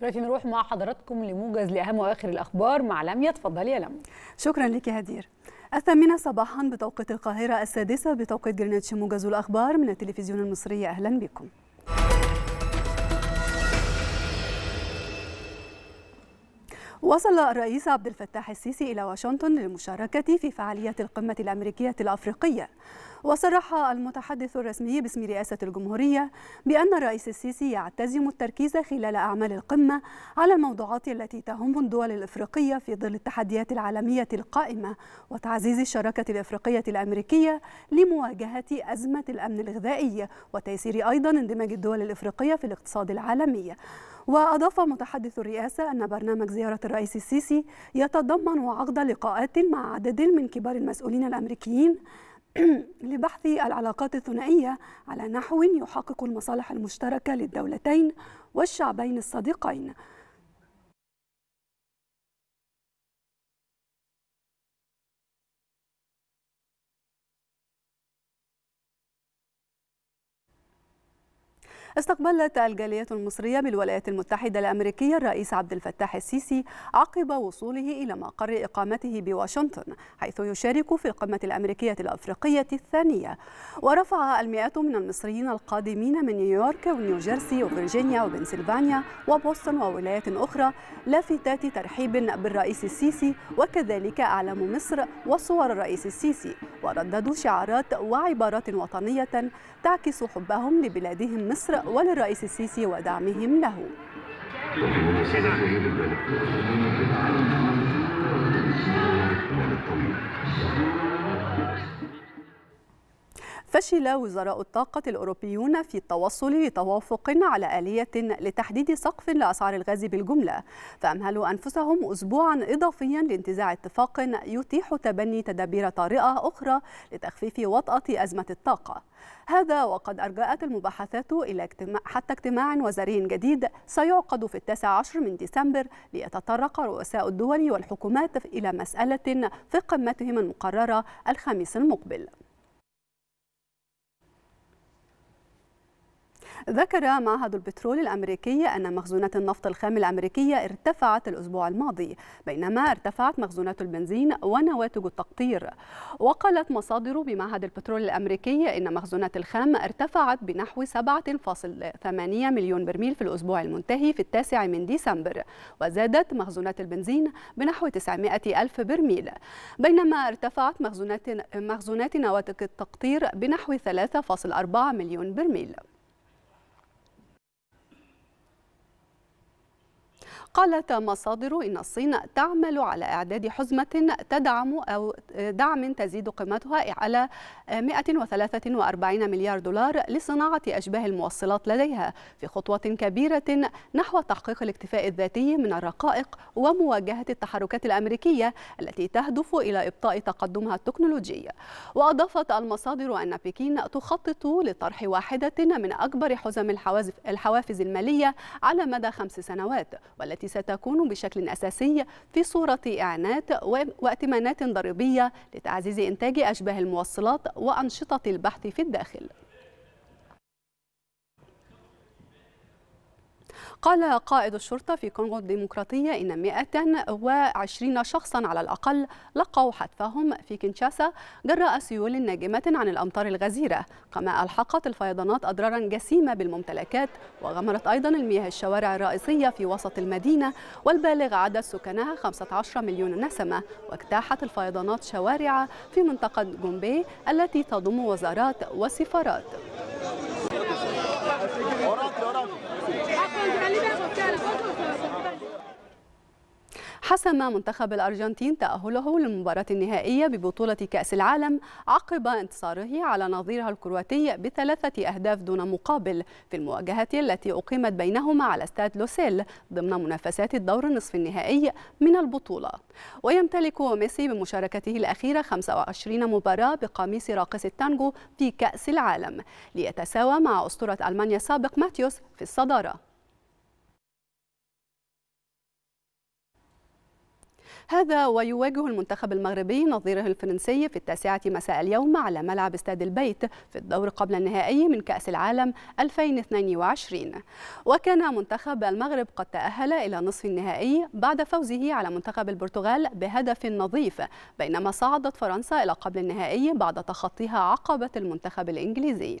دلوقتي نروح مع حضراتكم لموجز لاهم واخر الاخبار مع لميا اتفضلي يا لميا شكرا لك يا هدير الثامنة صباحا بتوقيت القاهرة السادسة بتوقيت جرينتش موجز الأخبار من التلفزيون المصري أهلا بكم وصل الرئيس عبد الفتاح السيسي إلى واشنطن للمشاركة في فعاليات القمة الأمريكية الأفريقية وصرح المتحدث الرسمي باسم رئاسة الجمهورية بأن الرئيس السيسي يعتزم التركيز خلال أعمال القمة على الموضوعات التي تهم الدول الإفريقية في ظل التحديات العالمية القائمة وتعزيز الشراكة الإفريقية الأمريكية لمواجهة أزمة الأمن الغذائي وتيسير أيضا اندماج الدول الإفريقية في الاقتصاد العالمي وأضاف متحدث الرئاسة أن برنامج زيارة الرئيس السيسي يتضمن عقد لقاءات مع عدد من كبار المسؤولين الأمريكيين لبحث العلاقات الثنائية على نحو يحقق المصالح المشتركة للدولتين والشعبين الصديقين استقبلت الجالية المصرية بالولايات المتحدة الأمريكية الرئيس عبد الفتاح السيسي عقب وصوله إلى مقر إقامته بواشنطن حيث يشارك في القمة الأمريكية الأفريقية الثانية ورفع المئات من المصريين القادمين من نيويورك ونيوجيرسي وفرجينيا وبنسلفانيا وبوسطن وولايات أخرى لافتات ترحيب بالرئيس السيسي وكذلك أعلام مصر وصور الرئيس السيسي ورددوا شعارات وعبارات وطنية تعكس حبهم لبلادهم مصر وللرئيس السيسي ودعمهم له فشل وزراء الطاقة الأوروبيون في التوصل لتوافق على آلية لتحديد سقف لأسعار الغاز بالجملة فأمهلوا أنفسهم أسبوعا إضافيا لانتزاع اتفاق يتيح تبني تدابير طارئة أخرى لتخفيف وطأة أزمة الطاقة هذا وقد أرجأت المباحثات إلى اجتماع حتى اجتماع وزاري جديد سيعقد في التاسع عشر من ديسمبر ليتطرق رؤساء الدول والحكومات إلى مسألة في قمتهم المقررة الخميس المقبل ذكر معهد البترول الأمريكي أن مخزونات النفط الخام الأمريكية ارتفعت الأسبوع الماضي بينما ارتفعت مخزونات البنزين ونواتج التقطير وقالت مصادر بمعهد البترول الأمريكي أن مخزونات الخام ارتفعت بنحو 7.8 مليون برميل في الأسبوع المنتهي في التاسع من ديسمبر وزادت مخزونات البنزين بنحو 900 ألف برميل بينما ارتفعت مخزونات مخزونات نواتج التقطير بنحو 3.4 مليون برميل قالت مصادر إن الصين تعمل على إعداد حزمة تدعم أو دعم تزيد قيمتها على 143 مليار دولار لصناعة أشباه الموصلات لديها في خطوة كبيرة نحو تحقيق الاكتفاء الذاتي من الرقائق ومواجهة التحركات الأمريكية التي تهدف إلى إبطاء تقدمها التكنولوجي وأضافت المصادر أن بكين تخطط لطرح واحدة من أكبر حزم الحوافز المالية على مدى خمس سنوات والتي التي ستكون بشكل أساسي في صورة إعانات وائتمانات ضريبية لتعزيز إنتاج أشباه الموصلات وأنشطة البحث في الداخل قال قائد الشرطة في كونغو الديمقراطية إن 120 شخصا على الأقل لقوا حتفهم في كينشاسا جراء سيول ناجمة عن الأمطار الغزيرة كما ألحقت الفيضانات أضرارا جسيمة بالممتلكات وغمرت أيضا المياه الشوارع الرئيسية في وسط المدينة والبالغ عدد سكانها 15 مليون نسمة واجتاحت الفيضانات شوارع في منطقة جومبي التي تضم وزارات وسفارات حسم منتخب الأرجنتين تأهله للمباراة النهائية ببطولة كأس العالم عقب انتصاره على نظيرها الكرواتي بثلاثة أهداف دون مقابل في المواجهة التي أقيمت بينهما على استاد لوسيل ضمن منافسات الدور النصف النهائي من البطولة ويمتلك ميسي بمشاركته الأخيرة 25 مباراة بقميص راقص التانجو في كأس العالم ليتساوى مع أسطورة ألمانيا السابق ماتيوس في الصدارة هذا ويواجه المنتخب المغربي نظيره الفرنسي في التاسعة مساء اليوم على ملعب استاد البيت في الدور قبل النهائي من كأس العالم 2022 وكان منتخب المغرب قد تأهل إلى نصف النهائي بعد فوزه على منتخب البرتغال بهدف نظيف بينما صعدت فرنسا إلى قبل النهائي بعد تخطيها عقبة المنتخب الإنجليزي